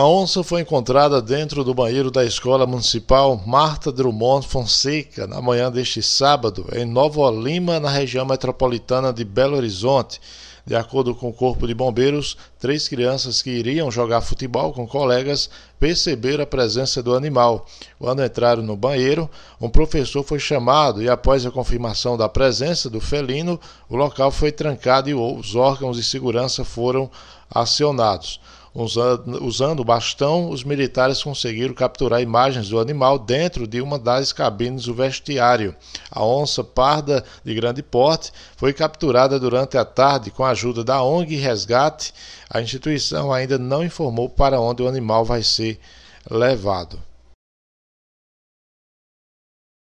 Uma onça foi encontrada dentro do banheiro da Escola Municipal Marta Drummond Fonseca na manhã deste sábado, em Nova Lima, na região metropolitana de Belo Horizonte. De acordo com o Corpo de Bombeiros, três crianças que iriam jogar futebol com colegas perceberam a presença do animal. Quando entraram no banheiro, um professor foi chamado e, após a confirmação da presença do felino, o local foi trancado e os órgãos de segurança foram acionados. Usando, usando o bastão, os militares conseguiram capturar imagens do animal dentro de uma das cabines do vestiário. A onça parda de grande porte foi capturada durante a tarde com a ajuda da ONG Resgate. A instituição ainda não informou para onde o animal vai ser levado.